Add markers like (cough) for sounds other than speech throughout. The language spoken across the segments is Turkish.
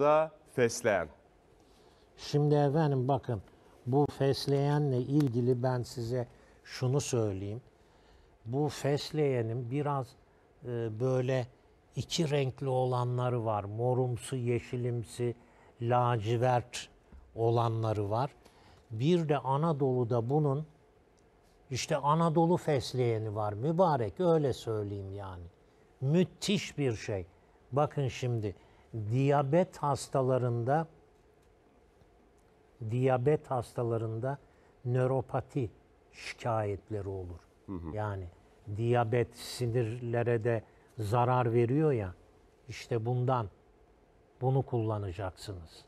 da fesleğen. Şimdi efendim bakın bu fesleğenle ilgili ben size şunu söyleyeyim. Bu fesleğenin biraz e, böyle iki renkli olanları var. Morumsu, yeşilimsi, lacivert olanları var. Bir de Anadolu'da bunun işte Anadolu fesleğeni var mübarek öyle söyleyeyim yani. Müthiş bir şey. Bakın şimdi diyabet hastalarında diyabet hastalarında nöropati şikayetleri olur. Hı hı. Yani diyabet sinirlere de zarar veriyor ya. İşte bundan bunu kullanacaksınız.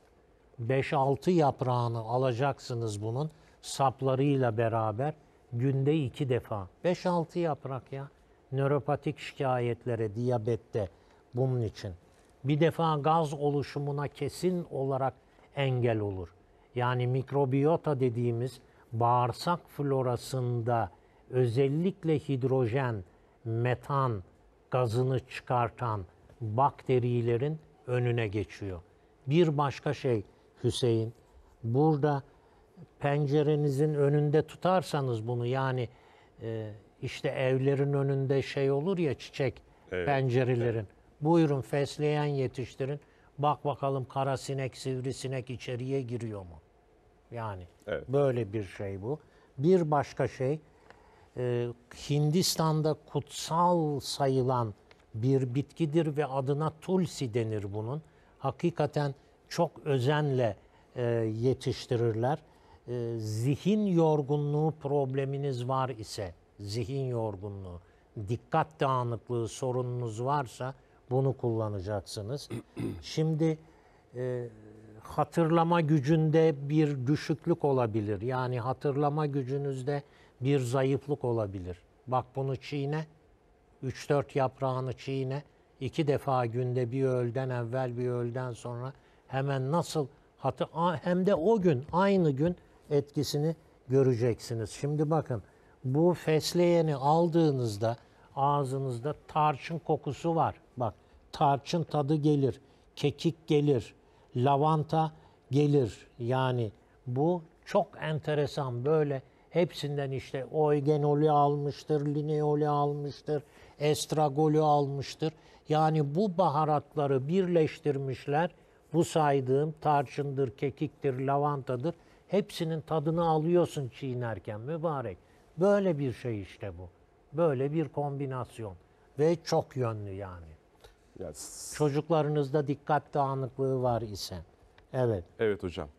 5-6 yaprağını alacaksınız bunun saplarıyla beraber günde 2 defa. 5-6 yaprak ya. Nöropatik şikayetlere, diyabette bunun için bir defa gaz oluşumuna kesin olarak engel olur. Yani mikrobiyota dediğimiz bağırsak florasında özellikle hidrojen, metan gazını çıkartan bakterilerin önüne geçiyor. Bir başka şey Hüseyin, burada pencerenizin önünde tutarsanız bunu yani e, işte evlerin önünde şey olur ya çiçek evet. pencerelerin. Evet. Buyurun fesleğen yetiştirin. Bak bakalım kara sinek, sivrisinek içeriye giriyor mu? Yani evet. böyle bir şey bu. Bir başka şey, e, Hindistan'da kutsal sayılan bir bitkidir ve adına tulsi denir bunun. Hakikaten çok özenle e, yetiştirirler. E, zihin yorgunluğu probleminiz var ise, zihin yorgunluğu, dikkat dağınıklığı sorununuz varsa bunu kullanacaksınız. (clears throat) Şimdi e, hatırlama gücünde bir düşüklük olabilir. Yani hatırlama gücünüzde bir zayıflık olabilir. Bak bunu çiğne, 3-4 yaprağını çiğne, iki defa günde bir öğleden evvel bir öğleden sonra hemen nasıl hatır, hem de o gün aynı gün etkisini göreceksiniz. Şimdi bakın bu fesleğeni aldığınızda ağzınızda tarçın kokusu var tarçın tadı gelir, kekik gelir, lavanta gelir. Yani bu çok enteresan böyle hepsinden işte oygenolü almıştır, lineolü almıştır, estragolü almıştır. Yani bu baharatları birleştirmişler. Bu saydığım tarçındır, kekiktir, lavantadır. Hepsinin tadını alıyorsun çiğnerken mübarek. Böyle bir şey işte bu. Böyle bir kombinasyon ve çok yönlü yani. Yes. Çocuklarınızda dikkat dağınıklığı var ise. Evet. Evet hocam.